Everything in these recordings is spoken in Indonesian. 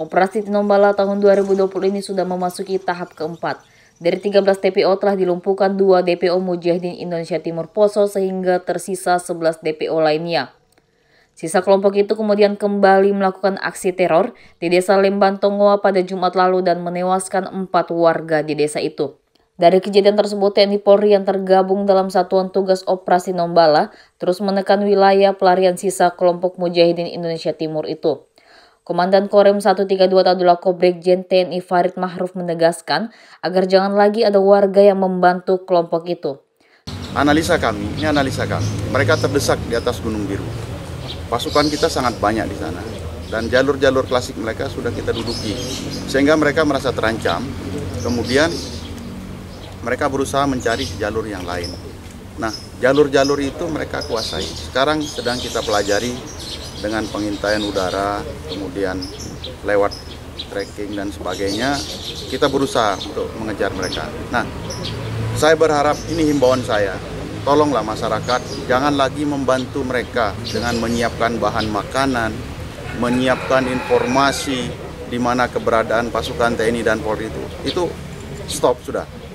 Operasi Tinombala tahun 2020 ini sudah memasuki tahap keempat. Dari 13 DPO telah dilumpuhkan 2 DPO Mujahidin Indonesia Timur Poso sehingga tersisa 11 DPO lainnya. Sisa kelompok itu kemudian kembali melakukan aksi teror di desa Lemban Tongoa pada Jumat lalu dan menewaskan 4 warga di desa itu. Dari kejadian tersebut, TNI Polri yang tergabung dalam Satuan Tugas Operasi Nombala terus menekan wilayah pelarian sisa kelompok Mujahidin Indonesia Timur itu. Komandan Korem 132 Tadulako Brigjen TNI Farid Mahruf menegaskan agar jangan lagi ada warga yang membantu kelompok itu. Analisa kami, ini analisa kami, mereka terdesak di atas Gunung Biru. Pasukan kita sangat banyak di sana dan jalur-jalur klasik mereka sudah kita duduki sehingga mereka merasa terancam. Kemudian mereka berusaha mencari jalur yang lain. Nah, jalur-jalur itu mereka kuasai. Sekarang sedang kita pelajari dengan pengintaian udara, kemudian lewat tracking dan sebagainya, kita berusaha untuk mengejar mereka. Nah, saya berharap ini himbauan saya. Tolonglah masyarakat, jangan lagi membantu mereka dengan menyiapkan bahan makanan, menyiapkan informasi di mana keberadaan pasukan TNI dan Polri itu. Itu stop sudah.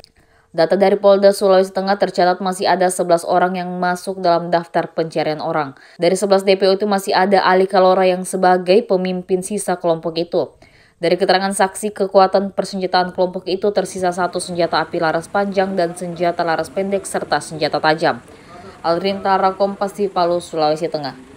Data dari Polda Sulawesi Tengah tercatat masih ada 11 orang yang masuk dalam daftar pencarian orang. Dari 11 DPO itu masih ada Ali Kalora yang sebagai pemimpin sisa kelompok itu. Dari keterangan saksi, kekuatan persenjataan kelompok itu tersisa satu senjata api laras panjang dan senjata laras pendek serta senjata tajam. Alrin Tara Kompas di Palu, Sulawesi Tengah.